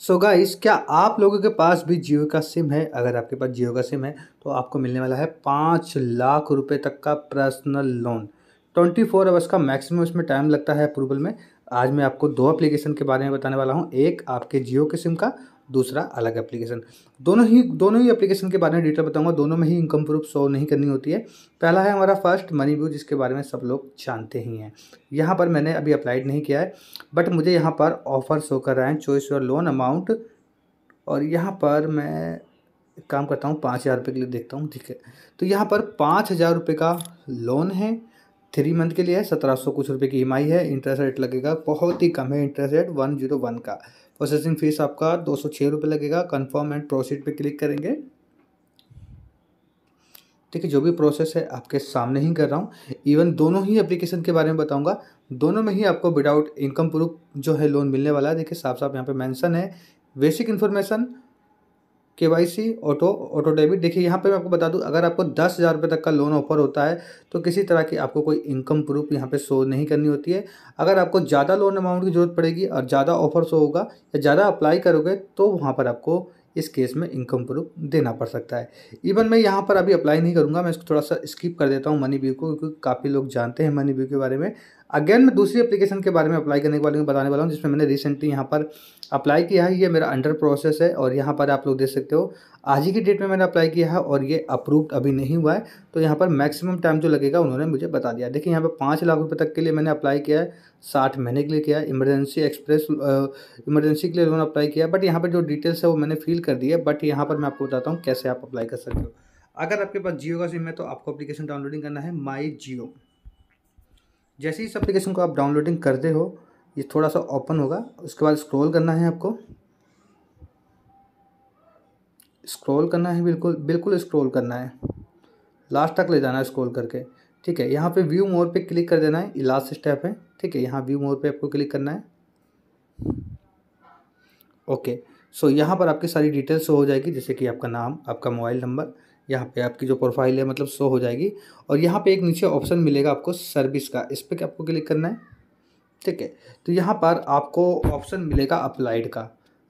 सो so guys क्या आप लोगों के पास भी जियो का सिम है अगर आपके पास जियो का सिम है तो आपको मिलने वाला है पाँच लाख रुपए तक का personal loan twenty four hours का मैक्सिमम इसमें टाइम लगता है अप्रूवल में आज मैं आपको दो एप्लीकेशन के बारे में बताने वाला हूँ एक आपके जियो के सिम का दूसरा अलग एप्लीकेशन दोनों ही दोनों ही एप्लीकेशन के बारे में डिटेल बताऊंगा दोनों में ही इनकम प्रूफ शो नहीं करनी होती है पहला है हमारा फर्स्ट मनी व्यू जिसके बारे में सब लोग जानते ही हैं यहाँ पर मैंने अभी अप्लाइड नहीं किया है बट मुझे यहाँ पर ऑफर शो कर रहा है चॉइस योर लोन अमाउंट और यहाँ पर मैं काम करता हूँ पाँच हज़ार रुपये के लिए देखता हूँ ठीक है तो यहाँ पर पाँच हज़ार रुपये का लोन है थ्री मंथ के लिए है सत्रह सौ कुछ रुपये की ई है इंटरेस्ट रेट लगेगा बहुत ही कम है interest rate one zero one का प्रोसेसिंग फीस आपका दो सौ छः रुपये लगेगा कन्फर्म एंड प्रोसीड पे क्लिक करेंगे देखिए जो भी प्रोसेस है आपके सामने ही कर रहा हूँ इवन दोनों ही एप्लीकेशन के बारे में बताऊँगा दोनों में ही आपको विदाउट इनकम प्रूफ जो है लोन मिलने वाला है देखिए साफ साफ यहाँ पे मैंसन है basic information K Y C auto auto debit देखिए यहाँ पे मैं आपको बता दूँ अगर आपको दस हज़ार रुपये तक का लोन ऑफर होता है तो किसी तरह की आपको कोई इनकम प्रूफ यहाँ पे शो नहीं करनी होती है अगर आपको ज़्यादा लोन अमाउंट की ज़रूरत पड़ेगी और ज़्यादा ऑफर शो होगा या ज़्यादा अप्लाई करोगे तो वहाँ पर आपको इस केस में इनकम प्रूफ देना पड़ सकता है इवन मैं यहाँ पर अभी अप्लाई नहीं करूँगा मैं इसको थोड़ा सा स्किप कर देता हूँ मनी व्यू को क्योंकि काफ़ी लोग जानते हैं मनी व्यू के बारे में अगेन मैं दूसरी एप्लीकेशन के बारे में अप्लाई करने के बारे में बताने वाला हूँ जिसमें मैंने रिसेंटली यहाँ पर अप्लाई किया है ये मेरा अंडर प्रोसेस है और यहाँ पर आप लोग देख सकते हो आज ही की डेट में मैंने अप्लाई किया है और ये अप्रूव्ड अभी नहीं हुआ है तो यहाँ पर मैक्सिमम टाइम जो लगेगा उन्होंने मुझे बता दिया देखिए यहाँ पर पाँच लाख रुपये तक के लिए मैंने अप्लाई किया है साठ महीने के लिए किया है इमरजेंसी एक्सप्रेस इमरजेंसी के लिए लोन अप्लाई किया बट यहाँ पर जो डिटेल्स है वो मैंने फिल कर दी है बट यहाँ पर मैं आपको बताता हूँ कैसे आप अप्लाई कर सकते हो अगर आपके पास जियो का सिम है तो आपको अप्लीकेशन डाउनलोडिंग करना है माई जियो जैसे ही इस एप्लीकेशन को आप डाउनलोडिंग करते हो ये थोड़ा सा ओपन होगा उसके बाद स्क्रॉल करना है आपको स्क्रॉल करना है बिल्कुल बिल्कुल स्क्रॉल करना है लास्ट तक ले जाना है स्क्रॉल करके ठीक है यहाँ पे व्यू मोर पे क्लिक कर देना है ये लास्ट स्टेप है ठीक है यहाँ व्यू मोर पे आपको क्लिक करना है ओके सो यहाँ पर आपकी सारी डिटेल्स हो जाएगी जैसे कि आपका नाम आपका मोबाइल नंबर यहाँ पे आपकी जो प्रोफाइल है मतलब शो हो जाएगी और यहाँ पे एक नीचे ऑप्शन मिलेगा आपको सर्विस का इस पर आपको क्लिक करना है ठीक है तो यहाँ पर आपको ऑप्शन मिलेगा अप्लाइड का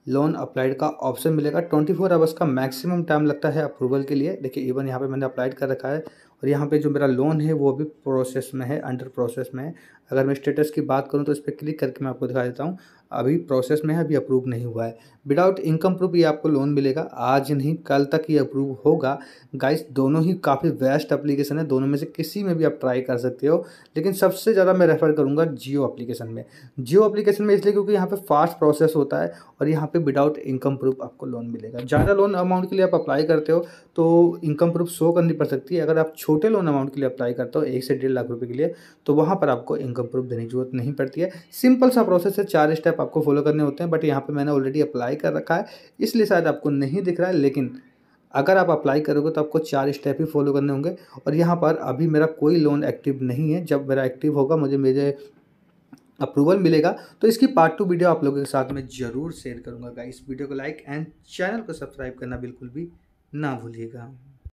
लोन अप्लाइड का ऑप्शन मिलेगा ट्वेंटी फोर आवर्स का मैक्सिमम टाइम लगता है अप्रूवल के लिए देखिए इवन यहाँ पे मैंने अप्लाइड कर रखा है और यहाँ पे जो मेरा लोन है वो भी प्रोसेस में है अंडर प्रोसेस में है अगर मैं स्टेटस की बात करूँ तो इस पर क्लिक करके मैं आपको दिखा देता हूँ अभी प्रोसेस में है अभी अप्रूव नहीं हुआ है विदाउट इनकम प्रूफ ये आपको लोन मिलेगा आज नहीं कल तक ये अप्रूव होगा गाइस दोनों ही काफ़ी बेस्ट अप्लीकेशन है दोनों में से किसी में भी आप ट्राई कर सकते हो लेकिन सबसे ज़्यादा मैं रेफ़र करूँगा जियो अप्लीकेशन में जियो अप्लीकेशन में इसलिए क्योंकि यहाँ पर फास्ट प्रोसेस होता है और यहाँ पर विदाउट इनकम प्रूफ आपको लोन मिलेगा ज़्यादा लोन अमाउंट के लिए आप अप्लाई करते हो तो इनकम प्रूफ शो करनी पड़ सकती है अगर आप छोटे लोन अमाउंट के लिए अप्लाई करता हो एक से डेढ़ लाख रुपये के लिए तो वहाँ पर आपको इनकम प्रूफ देने की जरूरत नहीं पड़ती है सिंपल सा प्रोसेस है चार स्टेप आपको फॉलो करने होते हैं बट यहाँ पर मैंने ऑलरेडी अप्लाई कर रखा है इसलिए शायद आपको नहीं दिख रहा है लेकिन अगर आप अप्लाई करोगे तो आपको चार स्टेप ही फॉलो करने होंगे और यहाँ पर अभी मेरा कोई लोन एक्टिव नहीं है जब मेरा एक्टिव होगा मुझे मेरे अप्रूवल मिलेगा तो इसकी पार्ट टू वीडियो आप लोगों के साथ में ज़रूर शेयर करूँगा इस वीडियो को लाइक एंड चैनल को सब्सक्राइब करना बिल्कुल भी ना भूलिएगा